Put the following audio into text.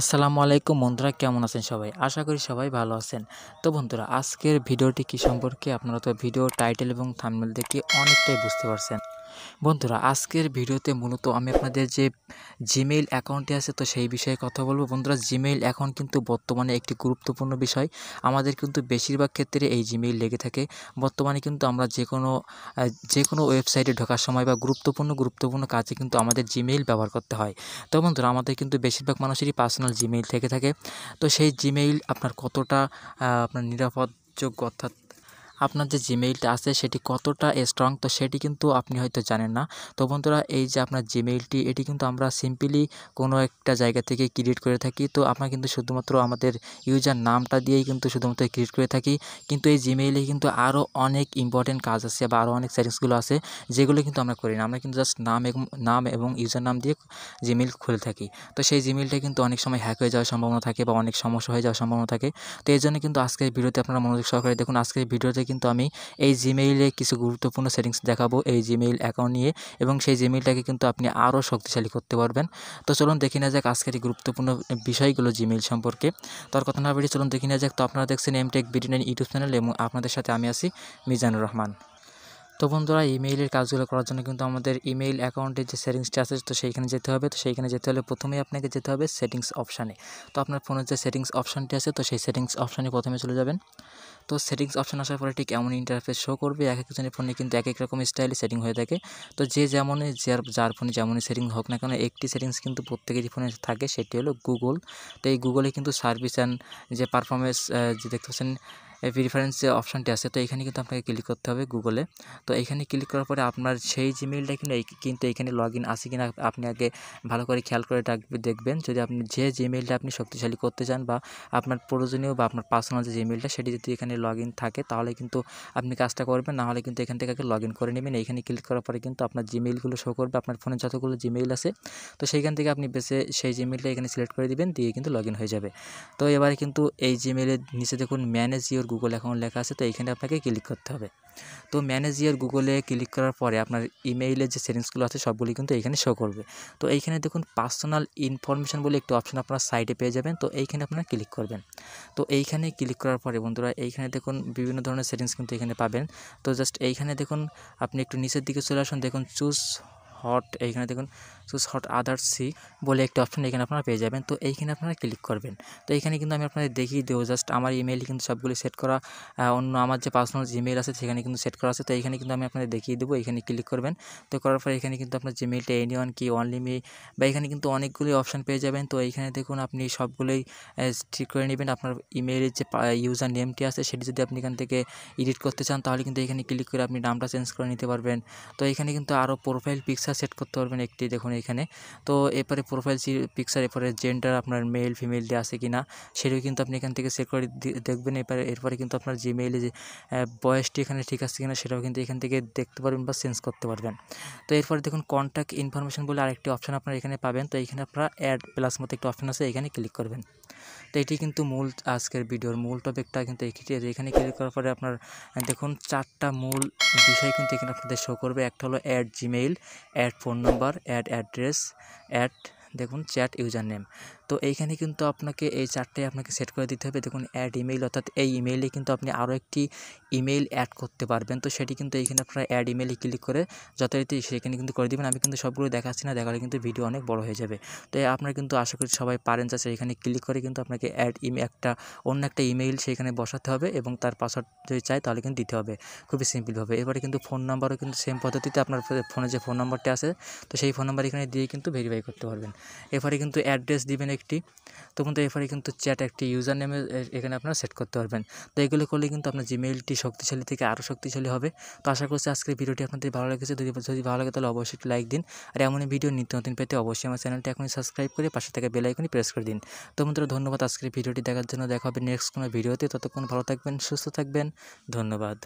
আসসালামু আলাইকুম বন্ধুরা কেমন আছেন সবাই আশা করি সবাই ভালো আছেন তো বন্ধুরা আজকের ভিডিওটি কি সম্পর্কে আপনারা তো ভিডিও টাইটেল এবং থামনেল দেখে অনেকটাই বুঝতে পারছেন বন্ধুরা আজকের ভিডিওতে মূলত আমি আপনাদের যে জিমেইল অ্যাকাউন্টটি আছে তো সেই বিষয়ে কথা বলবো বন্ধুরা জিমেইল অ্যাকাউন্ট কিন্তু বর্তমানে একটি গুরুত্বপূর্ণ বিষয় আমাদের কিন্তু বেশিরভাগ ক্ষেত্রে এই জিমেইল লেগে থাকে বর্তমানে কিন্তু আমরা যে কোনো যে কোনো ওয়েবসাইটে ঢোকার সময় বা গুরুত্বপূর্ণ গুরুত্বপূর্ণ কাজে কিন্তু আমাদের জিমেইল ব্যবহার করতে হয় তো বন্ধুরা আমাদের কিন্তু বেশিরভাগ মানুষেরই পার্সোনাল জিমেইল থেকে থাকে তো সেই জিমেইল আপনার কতটা আপনার নিরাপদ যোগ্য অর্থাৎ আপনার যে জিমেইলটা আছে সেটি কতটা স্ট্রং তো সেটি কিন্তু আপনি হয়তো জানেন না তো বন্ধুরা এই যে আপনার জিমেইলটি এটি কিন্তু আমরা সিম্পলি কোনো একটা জায়গা থেকে ক্রিয়েট করে থাকি তো আমরা কিন্তু শুধুমাত্র আমাদের ইউজার নামটা দিয়েই কিন্তু শুধুমাত্র ক্রিয়েট করে থাকি কিন্তু এই জিমেইলে কিন্তু আরও অনেক ইম্পর্টেন্ট কাজ আছে বা আরও অনেক সেটিংসগুলো আছে যেগুলো কিন্তু আমরা করি না আমরা কিন্তু জাস্ট নাম এবং নাম এবং ইউজার নাম দিয়ে জিমেইল খুলে থাকি তো সেই জিমেইলটা কিন্তু অনেক সময় হ্যাক হয়ে যাওয়ার সম্ভাবনা থাকে বা অনেক সমস্যা হয়ে যাওয়ার সম্ভাবনা থাকে তো এই জন্য কিন্তু আজকের ভিডিওতে আপনারা মনোযোগ সহকারে দেখুন আজকের ভিডিওতে কিন্তু আমি এই জিমেইলে কিছু গুরুত্বপূর্ণ সেটিংস দেখাবো এই জিমেইল অ্যাকাউন্ট নিয়ে এবং সেই জিমেইলটাকে কিন্তু আপনি আরও শক্তিশালী করতে পারবেন তো চলুন দেখি না যাক আজকের এই গুরুত্বপূর্ণ বিষয়গুলো জিমেইল সম্পর্কে তার কথা না বেরিয়ে চলুন দেখি না যাক তো আপনারা দেখছেন M BD nine YouTube channel এবং আপনাদের সাথে আমি আছি মিজানুর রহমান তো বন্ধুরা ইমেইলের কাজগুলো করার জন্য কিন্তু আমাদের ইমেইল অ্যাকাউন্টের যে সেটিংসটা আছে তো সেইখানে যেতে হবে তো সেইখানে যেতে হলে প্রথমেই আপনাকে যেতে হবে সেটিংস অপশানে তো আপনার ফোনের যে সেটিংস অপশানটি আছে তো সেই সেটিংস অপশানে প্রথমে চলে যাবেন তো সেটিংস অপশন আসার পরে ঠিক এমন ইন্টারফেস শো করবে এক একজনের ফোনে কিন্তু এক এক রকম স্টাইলে সেটিং হয়ে থাকে তো যে যেমনই যার যার ফোনে যেমনই সেটিং হোক না কেন একটি সেটিংস কিন্তু প্রত্যেকেরই ফোনে থাকে সেটি হলো গুগল তো এই গুগলে কিন্তু সার্ভিস অ্যান্ড যে পারফরমেন্স যে দেখতে পাচ্ছেন প্রিফারেন্স অপশানটি আছে তো এখানে কিন্তু আপনাকে ক্লিক করতে হবে গুগলে তো এখানে ক্লিক করার পরে আপনার সেই জিমেলটা কিন্তু কিন্তু এখানে লগ ইন আছে কিনা আপনি আগে ভালো করে খেয়াল করে রাখবে দেখবেন যদি আপনি যে জিমেলটা আপনি শক্তিশালী করতে চান বা আপনার প্রয়োজনীয় বা আপনার পার্সোনাল যে জিমেইলটা সেটি যদি এখানে লগ ইন থাকে তাহলে কিন্তু আপনি কাজটা করবেন নাহলে কিন্তু এখান থেকে আগে লগ ইন করে নেবেন এইখানে ক্লিক করার পরে কিন্তু আপনার জিমেলগুলো শো করবে আপনার ফোনে যতগুলো জিমেইল আছে তো সেইখান থেকে আপনি বেছে সেই জিমেলটা এখানে সিলেক্ট করে দিবেন দিয়ে কিন্তু লগ হয়ে যাবে তো এবারে কিন্তু এই জিমেলের নিচে দেখুন ম্যানেজ ইউর গুগল অ্যাকাউন্ট লেখা আছে তো এইখানে আপনাকে ক্লিক করতে হবে তো ম্যানেজ গুগলে ক্লিক করার পরে আপনার ইমেইলের যে সেটিংসগুলো আছে সবগুলি কিন্তু এইখানে শো করবে তো এইখানে দেখুন পার্সোনাল ইনফরমেশান বলে একটি অপশন আপনার সাইটে পেয়ে যাবেন তো এইখানে আপনারা ক্লিক করবেন তো এইখানে ক্লিক করার পরে বন্ধুরা এইখানে দেখুন বিভিন্ন ধরনের সেটিংস কিন্তু এখানে পাবেন তো জাস্ট এইখানে দেখুন আপনি একটু নিচের দিকে চলে আসুন দেখুন চুজ শর্ট এইখানে দেখুন সো শর্ট আদার সি বলে একটা অপশন এখানে আপনারা পেয়ে যাবেন তো এইখানে আপনারা ক্লিক করবেন তো এইখানে কিন্তু আমি আপনাদের দেখিয়ে দেবো জাস্ট আমার ইমেল কিন্তু সবগুলি সেট করা অন্য আমার যে পার্সোনাল জিমেল আছে সেখানে কিন্তু সেট করা আছে তো এইখানে কিন্তু আমি আপনাদের দেখিয়ে দেবো এইখানে ক্লিক করবেন তো করার পর এখানে কিন্তু আপনার জিমেলটা এনি ওয়ান কি অনলি অনলিমি বা এখানে কিন্তু অনেকগুলি অপশান পেয়ে যাবেন তো এইখানে দেখুন আপনি সবগুলোই ঠিক করে নেবেন আপনার ইমেলের যে ইউজার নেমটি আছে সেটি যদি আপনি এখান থেকে এডিট করতে চান তাহলে কিন্তু এখানে ক্লিক করে আপনি নামটা চেঞ্জ করে নিতে পারবেন তো এখানে কিন্তু আরও প্রোফাইল পিকচার সেট করতে পারবেন একটি দেখুন এখানে তো এরপরে প্রোফাইল পিকচার এরপরে জেন্ডার আপনার মেল ফিমেল দিয়ে আছে কি না সেটাও কিন্তু আপনি এখান থেকে সেট করে দেখবেন এরপরে এরপরে কিন্তু আপনার জিমেইলে যে বয়সটি এখানে ঠিক আছে কিনা সেটাও কিন্তু এখান থেকে দেখতে পারবেন বা চেঞ্জ করতে পারবেন তো এরপরে দেখুন কন্ট্যাক্ট ইনফরমেশন বলে আরেকটি অপশান আপনারা এখানে পাবেন তো এখানে আপনারা অ্যাড প্লাস মতো একটি অপশান আছে এখানে ক্লিক করবেন তো এটি কিন্তু মূল আজকের ভিডিওর মূল টপিকটা কিন্তু এখানে এখানে ক্লিক করার পরে আপনার দেখুন চারটা মূল বিষয় কিন্তু এখানে আপনাদের শো করবে একটা হলো add Gmail add phone number add address add দেখুন চ্যাট ইউজার নেম তো এইখানে কিন্তু আপনাকে এই চারটে আপনাকে সেট করে দিতে হবে দেখুন অ্যাড ইমেইল অর্থাৎ এই ইমেইলে কিন্তু আপনি আরও একটি ইমেইল অ্যাড করতে পারবেন তো সেটি কিন্তু এইখানে আপনারা অ্যাড ইমেইলে ক্লিক করে যথারীতি সেখানে কিন্তু করে দেবেন আমি কিন্তু সবগুলো দেখাচ্ছি না দেখালে কিন্তু ভিডিও অনেক বড় হয়ে যাবে তো আপনারা কিন্তু আশা করি সবাই পারেন চাষে এখানে ক্লিক করে কিন্তু আপনাকে অ্যাড ইমে একটা অন্য একটা ইমেইল সেখানে বসাতে হবে এবং তার পাসওয়ার্ড যদি চাই তাহলে কিন্তু দিতে হবে খুবই সিম্পলভাবে এবারে কিন্তু ফোন নাম্বারও কিন্তু সেম পদ্ধতিতে আপনার ফোনে যে ফোন নাম্বারটা আছে তো সেই ফোন নাম্বার এখানে দিয়ে কিন্তু ভেরিফাই করতে পারবেন এবারে কিন্তু অ্যাড্রেস দিবেন একটি তো তো এরপরে কিন্তু চ্যাট একটি ইউজার নেমে এখানে আপনারা সেট করতে পারবেন তো এগুলো করলে কিন্তু আপনার জিমেইলটি শক্তিশালী থেকে আরও শক্তিশালী হবে তো আশা করছি আজকের ভিডিওটি আপনাদের ভালো লেগেছে যদি যদি ভালো লাগে তাহলে অবশ্যই লাইক দিন আর এমনই ভিডিও নিত্য নতুন পেতে অবশ্যই আমার চ্যানেলটি এখনই সাবস্ক্রাইব করে পাশে থেকে বেলাইকনই প্রেস করে দিন তো বন্ধুরা ধন্যবাদ আজকের ভিডিওটি দেখার জন্য দেখা হবে নেক্সট কোনো ভিডিওতে ততক্ষণ ভালো থাকবেন সুস্থ থাকবেন ধন্যবাদ